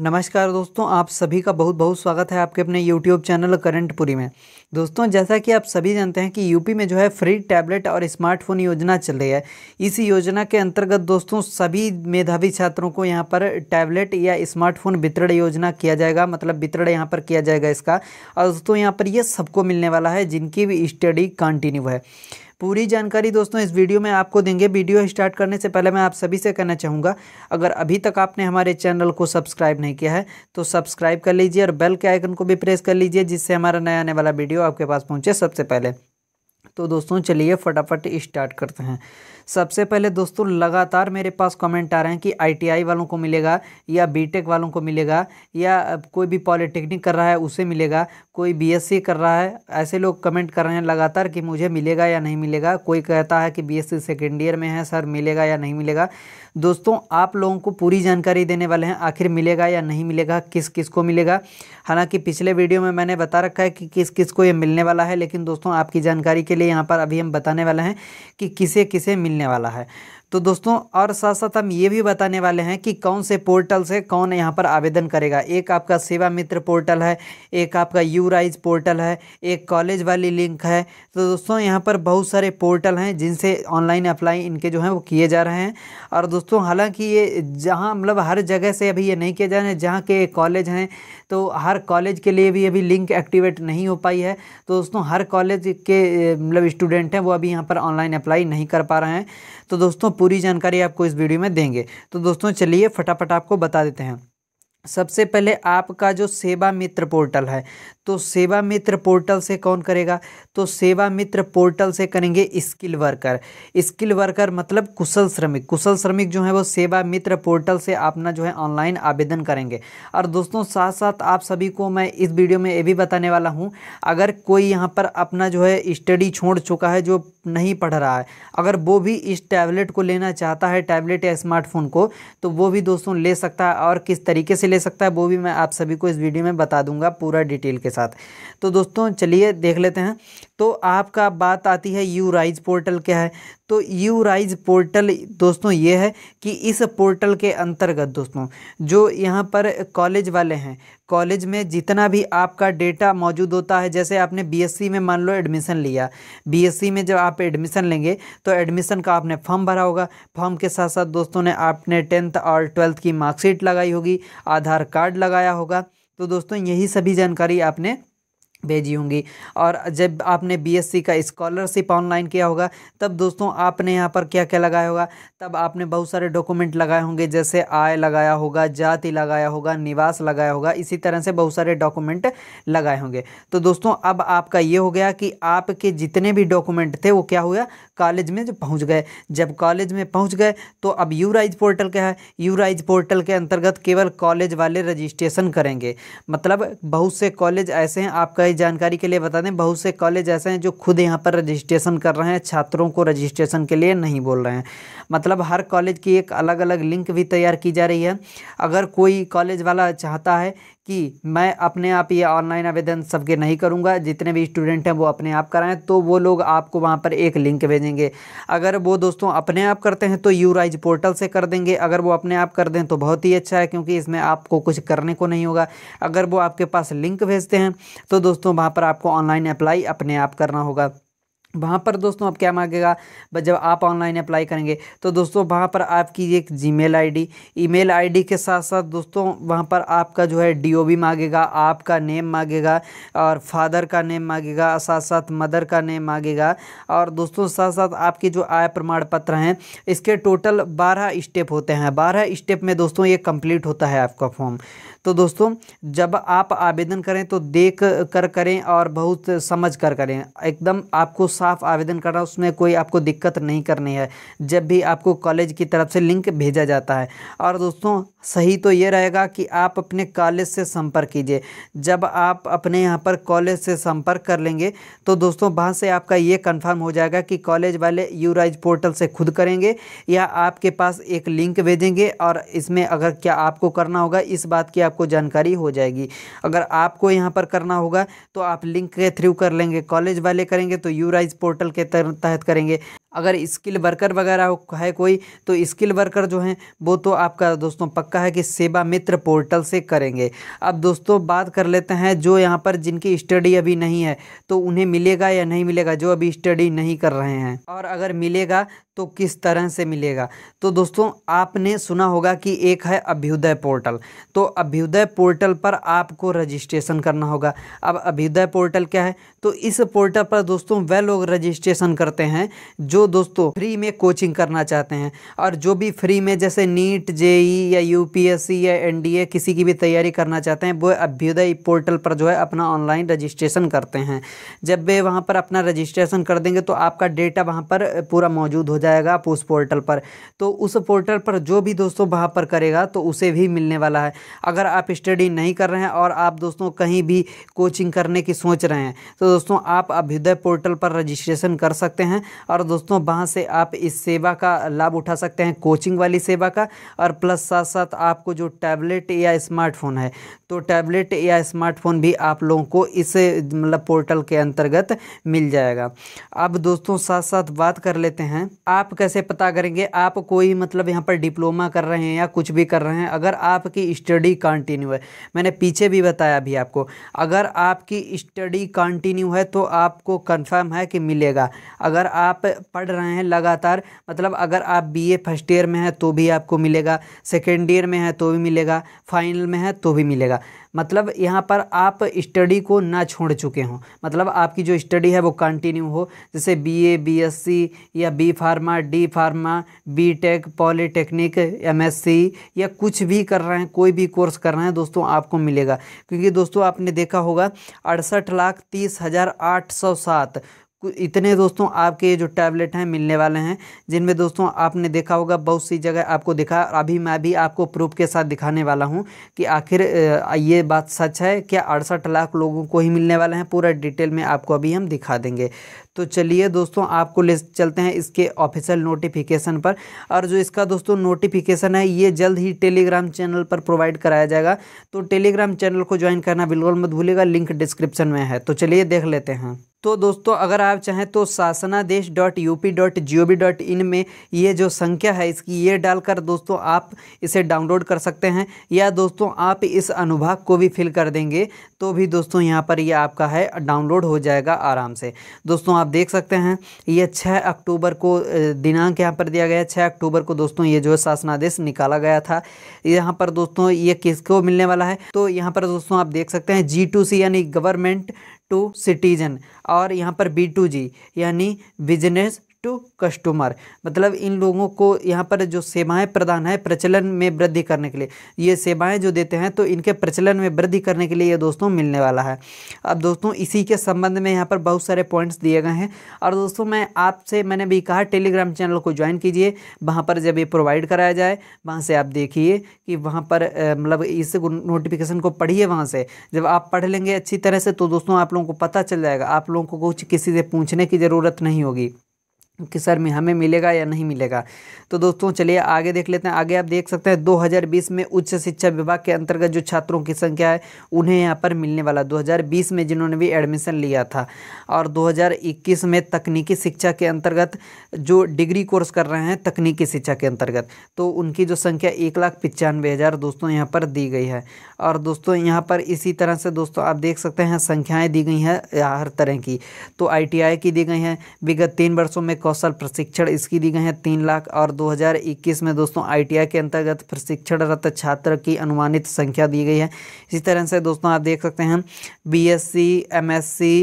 नमस्कार दोस्तों आप सभी का बहुत बहुत स्वागत है आपके अपने यूट्यूब चैनल करंटपुरी में दोस्तों जैसा कि आप सभी जानते हैं कि यूपी में जो है फ्री टैबलेट और स्मार्टफोन योजना चल रही है इस योजना के अंतर्गत दोस्तों सभी मेधावी छात्रों को यहाँ पर टैबलेट या स्मार्टफोन वितरण योजना किया जाएगा मतलब वितरण यहाँ पर किया जाएगा इसका और दोस्तों यहाँ पर यह सबको मिलने वाला है जिनकी भी स्टडी कंटिन्यू है पूरी जानकारी दोस्तों इस वीडियो में आपको देंगे वीडियो स्टार्ट करने से पहले मैं आप सभी से कहना चाहूँगा अगर अभी तक आपने हमारे चैनल को सब्सक्राइब नहीं किया है तो सब्सक्राइब कर लीजिए और बेल के आइकन को भी प्रेस कर लीजिए जिससे हमारा नया आने वाला वीडियो आपके पास पहुँचे सबसे पहले तो दोस्तों चलिए फटाफट स्टार्ट करते हैं सबसे पहले दोस्तों लगातार मेरे पास कमेंट आ रहे हैं कि आईटीआई वालों को मिलेगा या बीटेक वालों को मिलेगा या कोई भी पॉलिटेक्निक कर रहा है उसे मिलेगा कोई बीएससी कर रहा है ऐसे लोग कमेंट कर रहे हैं लगातार कि मुझे मिलेगा या नहीं मिलेगा कोई कहता है कि बी सेकेंड ईयर में है सर मिलेगा या नहीं मिलेगा दोस्तों आप लोगों को पूरी जानकारी देने वाले हैं आखिर मिलेगा या नहीं मिलेगा किस किस को मिलेगा हालांकि पिछले वीडियो में मैंने बता रखा है कि किस किस को ये मिलने वाला है लेकिन दोस्तों आपकी जानकारी के लिए यहाँ पर अभी हम बताने वाले हैं कि किसे किसे मिलने मिलने वाला है तो दोस्तों और साथ साथ हम ये भी बताने वाले हैं कि कौन से पोर्टल से कौन यहाँ पर आवेदन करेगा एक आपका सेवा मित्र पोर्टल है एक आपका यू राइज पोर्टल है एक कॉलेज वाली लिंक है तो दोस्तों यहाँ पर बहुत सारे पोर्टल हैं जिनसे ऑनलाइन अप्लाई इनके जो हैं वो किए जा रहे हैं और दोस्तों हालाँकि ये जहाँ मतलब हर जगह से अभी ये नहीं किए जा रहे हैं जहाँ के कॉलेज हैं तो हर कॉलेज के लिए भी अभी लिंक एक्टिवेट नहीं हो पाई है तो दोस्तों हर कॉलेज के मतलब स्टूडेंट हैं वो अभी यहाँ पर ऑनलाइन अप्लाई नहीं कर पा रहे हैं तो दोस्तों पूरी जानकारी आपको इस वीडियो में देंगे तो दोस्तों चलिए फटाफट आपको बता देते हैं सबसे पहले आपका जो सेवा मित्र पोर्टल है तो सेवा मित्र पोर्टल से कौन करेगा तो सेवा मित्र पोर्टल से करेंगे स्किल वर्कर स्किल वर्कर मतलब कुशल श्रमिक कुशल श्रमिक जो है वो सेवा मित्र पोर्टल से अपना जो है ऑनलाइन आवेदन करेंगे और दोस्तों साथ साथ आप सभी को मैं इस वीडियो में ये भी बताने वाला हूँ अगर कोई यहाँ पर अपना जो है स्टडी छोड़ चुका है जो नहीं पढ़ रहा है अगर वो भी इस टैबलेट को लेना चाहता है टैबलेट या स्मार्टफोन को तो वो भी दोस्तों ले सकता है और किस तरीके से ले सकता है वो भी मैं आप सभी को इस वीडियो में बता दूंगा पूरा डिटेल के साथ तो दोस्तों चलिए देख लेते हैं तो आपका बात आती है यू राइज पोर्टल क्या है तो यू राइज पोर्टल दोस्तों ये है कि इस पोर्टल के अंतर्गत दोस्तों जो यहाँ पर कॉलेज वाले हैं कॉलेज में जितना भी आपका डेटा मौजूद होता है जैसे आपने बीएससी में मान लो एडमिशन लिया बीएससी में जब आप एडमिशन लेंगे तो एडमिशन का आपने फॉर्म भरा होगा फॉर्म के साथ साथ दोस्तों ने आपने टेंथ और ट्वेल्थ की मार्कशीट लगाई होगी आधार कार्ड लगाया होगा तो दोस्तों यही सभी जानकारी आपने भेजी होंगी और जब आपने बीएससी का स्कॉलरशिप ऑनलाइन किया होगा तब दोस्तों आपने यहाँ पर क्या क्या लगाया होगा तब आपने बहुत सारे डॉक्यूमेंट लगाए होंगे जैसे आय लगाया होगा जाति लगाया होगा निवास लगाया होगा इसी तरह से बहुत सारे डॉक्यूमेंट लगाए होंगे तो दोस्तों अब आपका ये हो गया कि आपके जितने भी डॉक्यूमेंट थे वो क्या हुआ कॉलेज में पहुँच गए जब कॉलेज में पहुँच गए तो अब यूराइज पोर्टल क्या है यूराइज पोर्टल के अंतर्गत केवल कॉलेज वाले रजिस्ट्रेशन करेंगे मतलब बहुत से कॉलेज ऐसे हैं आपका भाई जानकारी के लिए बता दें बहुत से कॉलेज ऐसे हैं जो खुद यहाँ पर रजिस्ट्रेशन कर रहे हैं छात्रों को रजिस्ट्रेशन के लिए नहीं बोल रहे हैं मतलब हर कॉलेज की एक अलग अलग लिंक भी तैयार की जा रही है अगर कोई कॉलेज वाला चाहता है कि मैं अपने आप ये ऑनलाइन आवेदन सबके नहीं करूँगा जितने भी स्टूडेंट हैं वो अपने आप कराएं तो वो लोग आपको वहाँ पर एक लिंक भेजेंगे अगर वो दोस्तों अपने आप करते हैं तो यूराइज पोर्टल से कर देंगे अगर वो अपने आप कर दें तो बहुत ही अच्छा है क्योंकि इसमें आपको कुछ करने को नहीं होगा अगर वो आपके पास लिंक भेजते हैं तो दोस्तों वहाँ पर आपको ऑनलाइन अप्लाई अपने आप करना होगा वहाँ पर दोस्तों अब क्या मांगेगा जब आप ऑनलाइन अप्लाई करेंगे तो दोस्तों वहाँ पर आपकी एक जीमेल आईडी ईमेल आईडी के साथ साथ दोस्तों वहाँ पर आपका जो है डीओबी मांगेगा आपका नेम मांगेगा और फादर का नेम मांगेगा साथ साथ मदर का नेम मांगेगा और दोस्तों साथ साथ आपके जो आय प्रमाण पत्र हैं इसके टोटल बारह स्टेप होते हैं बारह स्टेप में दोस्तों ये कंप्लीट होता है आपका फॉर्म तो दोस्तों जब आप आवेदन करें तो देख कर करें और बहुत समझ कर करें एकदम आपको साफ आवेदन करना उसमें कोई आपको दिक्कत नहीं करनी है जब भी आपको कॉलेज की तरफ से लिंक भेजा जाता है और दोस्तों सही तो ये रहेगा कि आप अपने कॉलेज से संपर्क कीजिए जब आप अपने यहाँ पर कॉलेज से संपर्क कर लेंगे तो दोस्तों वहाँ से आपका ये कन्फर्म हो जाएगा कि कॉलेज वाले यूराइज पोर्टल से खुद करेंगे या आपके पास एक लिंक भेजेंगे और इसमें अगर क्या आपको करना होगा इस बात की आपको जानकारी हो जाएगी अगर आपको यहाँ पर करना होगा तो आप लिंक के थ्रू कर लेंगे कॉलेज वाले करेंगे तो यूराइज पोर्टल के तहत करेंगे अगर स्किल वर्कर वगैरह है कोई तो स्किल वर्कर जो हैं वो तो आपका दोस्तों पक्का है कि सेवा मित्र पोर्टल से करेंगे अब दोस्तों बात कर लेते हैं जो यहाँ पर जिनकी स्टडी अभी नहीं है तो उन्हें मिलेगा या नहीं मिलेगा जो अभी स्टडी नहीं कर रहे हैं और अगर मिलेगा तो किस तरह से मिलेगा तो दोस्तों आपने सुना होगा कि एक है अभ्युदय पोर्टल तो अभ्युदय पोर्टल पर आपको रजिस्ट्रेशन करना होगा अब अभ्युदय पोर्टल क्या है तो इस पोर्टल पर दोस्तों वह लोग रजिस्ट्रेशन करते हैं जो जो दोस्तों फ्री में कोचिंग करना चाहते हैं और जो भी फ्री में जैसे नीट जेई या यूपीएससी या एनडीए किसी की भी तैयारी करना चाहते हैं वो अभ्युदय पोर्टल पर जो है अपना ऑनलाइन रजिस्ट्रेशन करते हैं जब वे वहाँ पर अपना रजिस्ट्रेशन कर देंगे तो आपका डेटा वहाँ पर पूरा मौजूद हो जाएगा आप उस पोर्टल पर तो उस पोर्टल पर जो भी दोस्तों वहाँ पर करेगा तो उसे भी मिलने वाला है अगर आप स्टडी नहीं कर रहे हैं और आप दोस्तों कहीं भी कोचिंग करने की सोच रहे हैं तो दोस्तों आप अभ्युदय पोर्टल पर रजिस्ट्रेशन कर सकते हैं और दोस्तों दोस्तों वहाँ से आप इस सेवा का लाभ उठा सकते हैं कोचिंग वाली सेवा का और प्लस साथ साथ आपको जो टैबलेट या स्मार्टफोन है तो टैबलेट या स्मार्टफोन भी आप लोगों को इस मतलब पोर्टल के अंतर्गत मिल जाएगा अब दोस्तों साथ साथ बात कर लेते हैं आप कैसे पता करेंगे आप कोई मतलब यहाँ पर डिप्लोमा कर रहे हैं या कुछ भी कर रहे हैं अगर आपकी स्टडी कंटिन्यू है मैंने पीछे भी बताया अभी आपको अगर आपकी स्टडी कंटिन्यू है तो आपको कन्फर्म है कि मिलेगा अगर आप पढ़ रहे हैं लगातार मतलब अगर आप बीए फर्स्ट ईयर में है तो भी आपको मिलेगा सेकेंड ईयर में है तो भी मिलेगा फाइनल में है तो भी मिलेगा मतलब यहाँ पर आप स्टडी को ना छोड़ चुके हों मतलब आपकी जो स्टडी है वो कंटिन्यू हो जैसे बीए बीएससी या B pharma D pharma B tech polytechnic MSc या कुछ भी कर रहे हैं कोई भी कोर्स कर रहे हैं दोस्तों आपको मिलेगा क्योंकि दोस्तों आपने देखा होगा अड़सठ लाख तीस हज़ार आठ सौ सात इतने दोस्तों आपके जो टैबलेट हैं मिलने वाले हैं जिनमें दोस्तों आपने देखा होगा बहुत सी जगह आपको दिखा अभी मैं भी आपको प्रूफ के साथ दिखाने वाला हूं कि आखिर ये बात सच है क्या अड़सठ लाख लोगों को ही मिलने वाले हैं पूरा डिटेल में आपको अभी हम दिखा देंगे तो चलिए दोस्तों आपको ले चलते हैं इसके ऑफिशियल नोटिफिकेशन पर और जो इसका दोस्तों नोटिफिकेशन है ये जल्द ही टेलीग्राम चैनल पर प्रोवाइड कराया जाएगा तो टेलीग्राम चैनल को ज्वाइन करना बिल्कुल मत भूलिएगा लिंक डिस्क्रिप्शन में है तो चलिए देख लेते हैं तो दोस्तों अगर आप चाहें तो Shasanadesh dot U P dot G O V dot in में ये जो संख्या है इसकी ये डालकर दोस्तों आप इसे डाउनलोड कर सकते हैं या दोस्तों आप इस अनुभाग को भी फिल कर देंगे तो भी दोस्तों यहाँ पर ये आपका है डाउनलोड हो जाएगा आराम से दोस्तों आप देख सकते हैं ये छः अक्टूबर को दिनांक यहाँ पर दिया गया है छः अक्टूबर को दोस्तों ये जो है शासनादेश निकाला गया था यहाँ पर दोस्तों ये किसको मिलने वाला है तो यहाँ पर दोस्तों आप देख सकते हैं जी टू सी यानी गवर्नमेंट टू सिटीजन और यहाँ पर बी टू जी यानी बिजनेस टू कस्टमर मतलब इन लोगों को यहाँ पर जो सेवाएं प्रदान है प्रचलन में वृद्धि करने के लिए ये सेवाएं जो देते हैं तो इनके प्रचलन में वृद्धि करने के लिए ये दोस्तों मिलने वाला है अब दोस्तों इसी के संबंध में यहाँ पर बहुत सारे पॉइंट्स दिए गए हैं और दोस्तों मैं आपसे मैंने भी कहा टेलीग्राम चैनल को ज्वाइन कीजिए वहाँ पर जब ये प्रोवाइड कराया जाए वहाँ से आप देखिए कि वहाँ पर मतलब इस नोटिफिकेशन को पढ़िए वहाँ से जब आप पढ़ लेंगे अच्छी तरह से तो दोस्तों आप लोगों को पता चल जाएगा आप लोगों को कुछ किसी से पूछने की ज़रूरत नहीं होगी कि सर में हमें मिलेगा या नहीं मिलेगा तो दोस्तों चलिए आगे देख लेते हैं आगे आप देख सकते हैं 2020 में उच्च शिक्षा विभाग के अंतर्गत जो छात्रों की संख्या है उन्हें यहाँ पर मिलने वाला 2020 में जिन्होंने भी एडमिशन लिया था और 2021 में तकनीकी शिक्षा के अंतर्गत जो डिग्री कोर्स कर रहे हैं तकनीकी शिक्षा के अंतर्गत तो उनकी जो संख्या एक लाख हज़ार दोस्तों यहाँ पर दी गई है और दोस्तों यहाँ पर इसी तरह से दोस्तों आप देख सकते हैं संख्याएँ दी गई हैं हर तरह की तो आई की दी गई हैं विगत तीन वर्षों में कौशल प्रशिक्षण इसकी दी गई है तीन लाख और 2021 में दोस्तों आईटीआई के अंतर्गत प्रशिक्षणरत छात्र की अनुमानित संख्या दी गई है इसी तरह से दोस्तों आप देख सकते हैं बीएससी एमएससी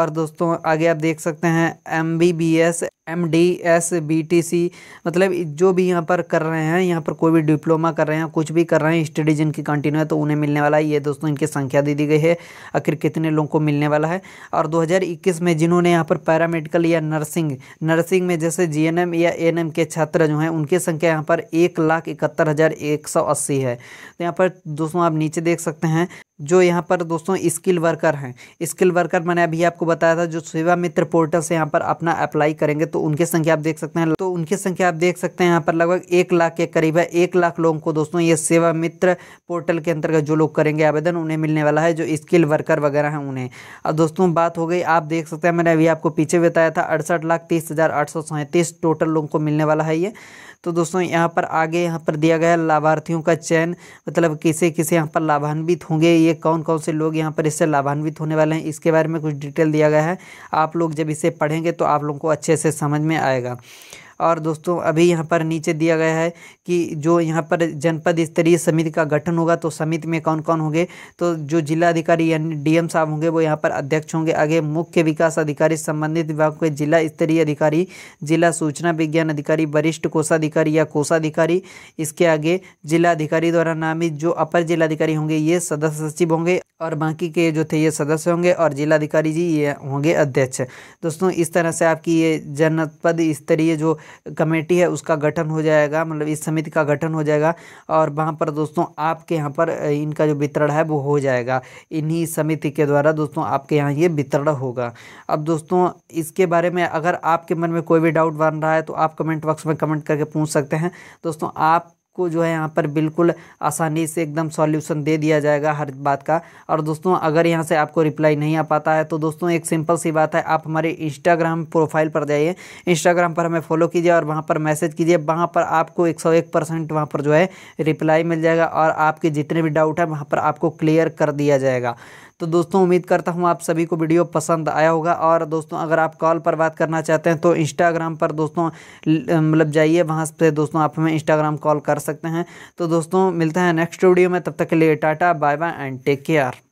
और दोस्तों आगे आप देख सकते हैं MBBS M D S B T C मतलब जो भी यहाँ पर कर रहे हैं यहाँ पर कोई भी डिप्लोमा कर रहे हैं कुछ भी कर रहे हैं स्टडी जिनकी कंटिन्यू है तो उन्हें मिलने वाला है ये दोस्तों इनकी संख्या दे दी गई है आखिर कितने लोगों को मिलने वाला है और 2021 में जिन्होंने यहाँ पर पैरामेडिकल या नर्सिंग नर्सिंग में जैसे जी एन एम या एन एम के छात्र जो हैं उनकी संख्या यहाँ पर एक लाख इकहत्तर हज़ार एक सौ अस्सी है तो यहाँ पर दोस्तों आप नीचे देख सकते हैं जो यहाँ पर दोस्तों स्किल वर्कर हैं स्किल वर्कर मैंने अभी आपको बताया था जो सेवा मित्र पोर्टल से यहाँ पर अपना अप्लाई करेंगे तो उनकी संख्या आप देख सकते हैं तो उनकी संख्या आप देख सकते हैं यहाँ पर लगभग एक लाख के करीब है एक लाख लोगों को दोस्तों ये सेवा मित्र पोर्टल के अंतर्गत जो लोग करेंगे आवेदन उन्हें मिलने वाला है जो स्किल वर्कर वगैरह हैं उन्हें अब दोस्तों बात हो गई आप देख सकते हैं मैंने अभी आपको पीछे बताया था अड़सठ लाख तीस हज़ार आठ सौ सैंतीस टोटल लोगों को मिलने वाला है ये तो दोस्तों यहाँ पर आगे यहाँ पर दिया गया लाभार्थियों का चयन मतलब किसे किसे यहाँ पर लाभान्वित होंगे ये कौन कौन से लोग यहाँ पर इससे लाभान्वित होने वाले हैं इसके बारे में कुछ डिटेल दिया गया है आप लोग जब इसे पढ़ेंगे तो आप लोगों को अच्छे से समझ में आएगा और दोस्तों अभी यहाँ पर नीचे दिया गया है कि जो यहाँ पर जनपद स्तरीय समिति का गठन होगा तो समिति में कौन कौन होंगे तो जो जिला अधिकारी यानी डीएम साहब होंगे वो यहाँ पर अध्यक्ष होंगे आगे मुख्य विकास अधिकारी संबंधित विभाग के जिला स्तरीय अधिकारी जिला सूचना विज्ञान अधिकारी वरिष्ठ कोषाधिकारी या कोषाधिकारी इसके आगे जिला अधिकारी द्वारा नामित जो अपर जिलाधिकारी होंगे ये सदस्य सचिव होंगे और बाकी के जो थे ये सदस्य होंगे और जिलाधिकारी जी ये होंगे अध्यक्ष दोस्तों इस तरह से आपकी ये जनपद स्तरीय जो कमेटी है उसका गठन हो जाएगा मतलब इस समिति का गठन हो जाएगा और वहाँ पर दोस्तों आपके यहाँ पर इनका जो वितरण है वो हो जाएगा इन्हीं समिति के द्वारा दोस्तों आपके यहाँ ये वितरण होगा अब दोस्तों इसके बारे में अगर आपके मन में कोई भी डाउट बन रहा है तो आप कमेंट बॉक्स में कमेंट करके पूछ सकते हैं दोस्तों आप को जो है यहाँ पर बिल्कुल आसानी से एकदम सॉल्यूशन दे दिया जाएगा हर बात का और दोस्तों अगर यहाँ से आपको रिप्लाई नहीं आ पाता है तो दोस्तों एक सिंपल सी बात है आप हमारे इंस्टाग्राम प्रोफाइल पर जाइए इंस्टाग्राम पर हमें फॉलो कीजिए और वहाँ पर मैसेज कीजिए वहाँ पर आपको एक सौ एक परसेंट वहाँ पर जो है रिप्लाई मिल जाएगा और आपके जितने भी डाउट है वहाँ पर आपको क्लियर कर दिया जाएगा तो दोस्तों उम्मीद करता हूँ आप सभी को वीडियो पसंद आया होगा और दोस्तों अगर आप कॉल पर बात करना चाहते हैं तो इंस्टाग्राम पर दोस्तों मतलब जाइए वहाँ से दोस्तों आप हमें इंस्टाग्राम कॉल कर सकते हैं तो दोस्तों मिलते हैं नेक्स्ट वीडियो में तब तक के लिए tata bye bye and take care